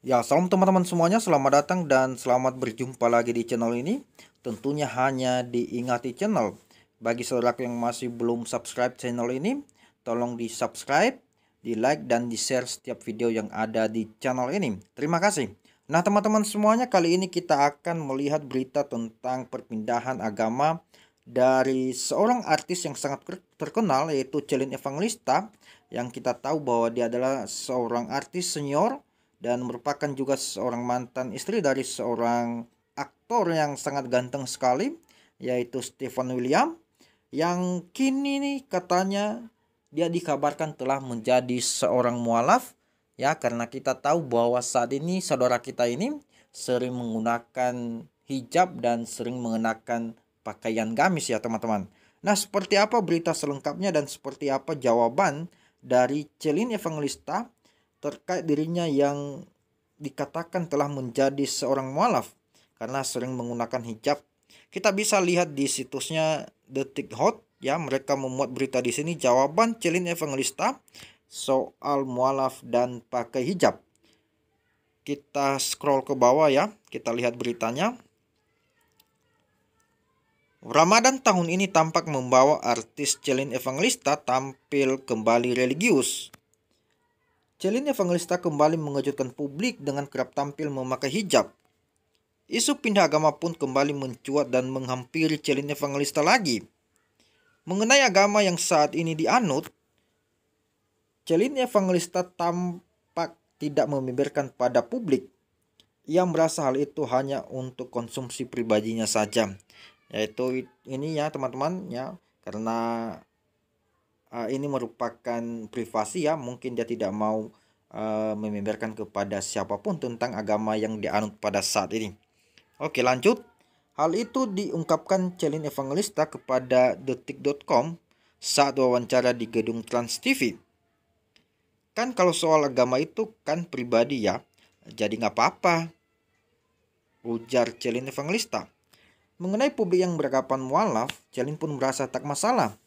Ya, salam teman-teman semuanya, selamat datang dan selamat berjumpa lagi di channel ini. Tentunya hanya diingati channel. Bagi saudara yang masih belum subscribe channel ini, tolong di-subscribe, di-like, dan di-share setiap video yang ada di channel ini. Terima kasih. Nah, teman-teman semuanya, kali ini kita akan melihat berita tentang perpindahan agama dari seorang artis yang sangat terkenal yaitu Celine Evangelista yang kita tahu bahwa dia adalah seorang artis senior dan merupakan juga seorang mantan istri dari seorang aktor yang sangat ganteng sekali yaitu Stephen William yang kini nih katanya dia dikabarkan telah menjadi seorang mualaf ya karena kita tahu bahwa saat ini saudara kita ini sering menggunakan hijab dan sering mengenakan pakaian gamis ya teman-teman. Nah, seperti apa berita selengkapnya dan seperti apa jawaban dari Celine Evangelista terkait dirinya yang dikatakan telah menjadi seorang mualaf karena sering menggunakan hijab. Kita bisa lihat di situsnya Detik Hot ya mereka memuat berita di sini jawaban celine Evangelista soal mualaf dan pakai hijab. Kita scroll ke bawah ya, kita lihat beritanya. Ramadan tahun ini tampak membawa artis celine Evangelista tampil kembali religius. Celine Evangelista kembali mengejutkan publik dengan kerap tampil memakai hijab. Isu pindah agama pun kembali mencuat dan menghampiri Celine Evangelista lagi. Mengenai agama yang saat ini dianut, Celine Evangelista tampak tidak membeberkan pada publik. Ia merasa hal itu hanya untuk konsumsi pribadinya saja. Yaitu ini ya teman-teman ya karena uh, ini merupakan privasi ya mungkin dia tidak mau Eh, membeberkan kepada siapapun tentang agama yang dianut pada saat ini. Oke lanjut. Hal itu diungkapkan Celine Evangelista kepada detik.com saat wawancara di gedung Trans TV. Kan kalau soal agama itu kan pribadi ya, jadi nggak apa-apa. Ujar Celine Evangelista. Mengenai publik yang beragapan mualaf, Celine pun merasa tak masalah.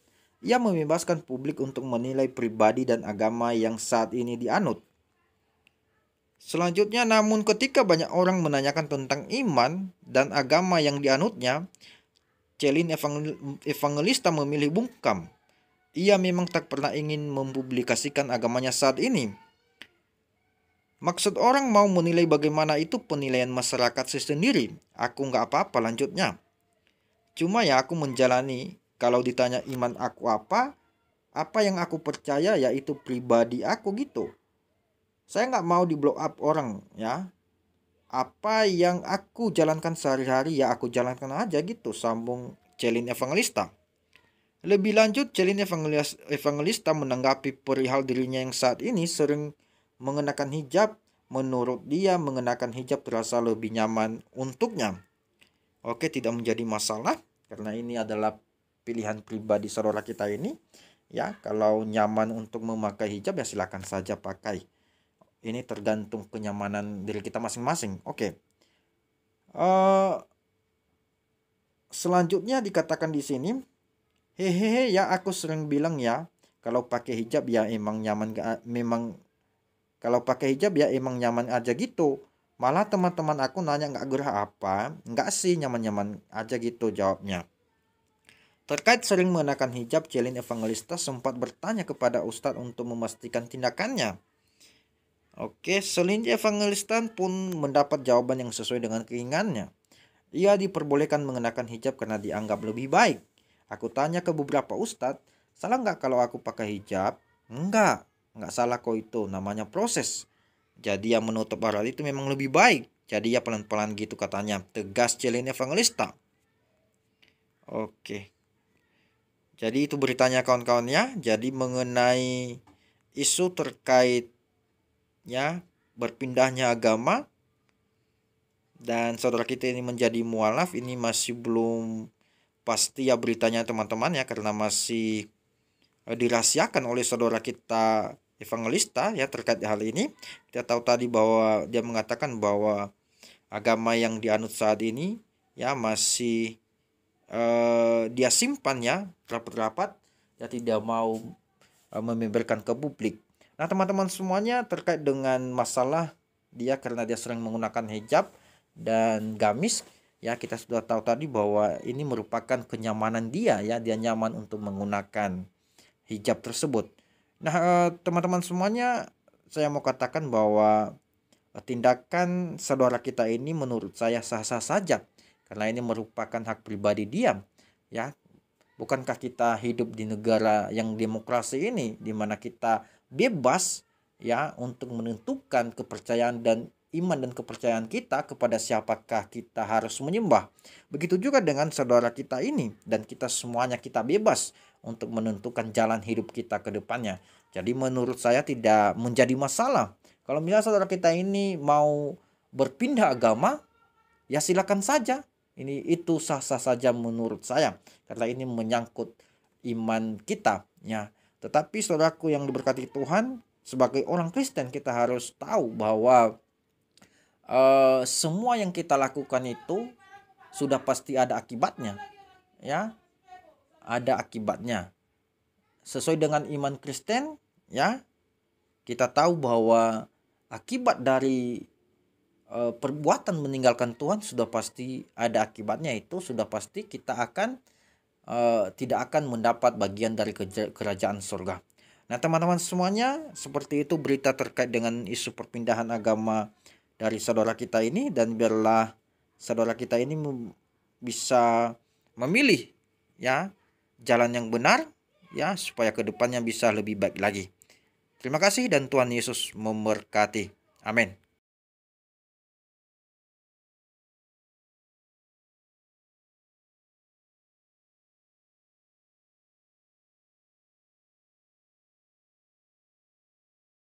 Ia membebaskan publik untuk menilai pribadi dan agama yang saat ini dianut. Selanjutnya, namun ketika banyak orang menanyakan tentang iman dan agama yang dianutnya, Celine Evangelista memilih bungkam. Ia memang tak pernah ingin mempublikasikan agamanya saat ini. Maksud orang mau menilai bagaimana itu penilaian masyarakat sendiri. Aku nggak apa-apa lanjutnya. Cuma ya aku menjalani kalau ditanya iman aku apa, apa yang aku percaya yaitu pribadi aku gitu. Saya nggak mau di blow up orang ya. Apa yang aku jalankan sehari-hari ya aku jalankan aja gitu sambung Celine Evangelista. Lebih lanjut, Celin Evangelista menanggapi perihal dirinya yang saat ini sering mengenakan hijab. Menurut dia, mengenakan hijab terasa lebih nyaman untuknya. Oke, tidak menjadi masalah karena ini adalah pilihan pribadi saudara kita ini. Ya, kalau nyaman untuk memakai hijab ya silakan saja pakai ini tergantung kenyamanan diri kita masing-masing oke okay. uh, eh, selanjutnya dikatakan di sini hehehe ya aku sering bilang ya kalau pakai hijab ya emang nyaman memang kalau pakai hijab ya emang nyaman aja gitu malah teman-teman aku nanya nggak gerah apa nggak sih nyaman-nyaman aja gitu jawabnya terkait sering mengenakan hijab jelin Evangelista sempat bertanya kepada Ustadz untuk memastikan tindakannya Oke, selinci evangelistan pun mendapat jawaban yang sesuai dengan keinginannya. Ia diperbolehkan mengenakan hijab karena dianggap lebih baik. Aku tanya ke beberapa ustadz, salah nggak kalau aku pakai hijab? Enggak, nggak salah kok itu, namanya proses. Jadi yang menutup aurat itu memang lebih baik. Jadi ya pelan-pelan gitu katanya, tegas Celine Evangelista. Oke. Jadi itu beritanya kawan-kawan ya. Jadi mengenai isu terkait ya berpindahnya agama dan saudara kita ini menjadi mualaf ini masih belum pasti ya beritanya teman-teman ya karena masih eh, dirahasiakan oleh saudara kita evangelista ya terkait hal ini kita tahu tadi bahwa dia mengatakan bahwa agama yang dianut saat ini ya masih eh, dia simpan ya rapat-rapat ya tidak mau eh, membeberkan ke publik Nah, teman-teman semuanya terkait dengan masalah dia karena dia sering menggunakan hijab dan gamis, ya kita sudah tahu tadi bahwa ini merupakan kenyamanan dia ya, dia nyaman untuk menggunakan hijab tersebut. Nah, eh, teman-teman semuanya saya mau katakan bahwa eh, tindakan saudara kita ini menurut saya sah-sah saja karena ini merupakan hak pribadi dia ya bukankah kita hidup di negara yang demokrasi ini di mana kita bebas ya untuk menentukan kepercayaan dan iman dan kepercayaan kita kepada siapakah kita harus menyembah. Begitu juga dengan saudara kita ini dan kita semuanya kita bebas untuk menentukan jalan hidup kita ke depannya. Jadi menurut saya tidak menjadi masalah. Kalau misalnya saudara kita ini mau berpindah agama, ya silakan saja. Ini itu sah-sah saja menurut saya karena ini menyangkut iman kita ya. Tetapi saudaraku yang diberkati Tuhan, sebagai orang Kristen kita harus tahu bahwa uh, semua yang kita lakukan itu sudah pasti ada akibatnya. Ya. Ada akibatnya. Sesuai dengan iman Kristen, ya. Kita tahu bahwa akibat dari eh, perbuatan meninggalkan Tuhan sudah pasti ada akibatnya itu sudah pasti kita akan Eh, tidak akan mendapat bagian dari kerajaan surga. Nah, teman-teman semuanya, seperti itu berita terkait dengan isu perpindahan agama dari saudara kita ini dan biarlah saudara kita ini bisa memilih ya jalan yang benar ya supaya kedepannya bisa lebih baik lagi. Terima kasih dan Tuhan Yesus memberkati. Amin.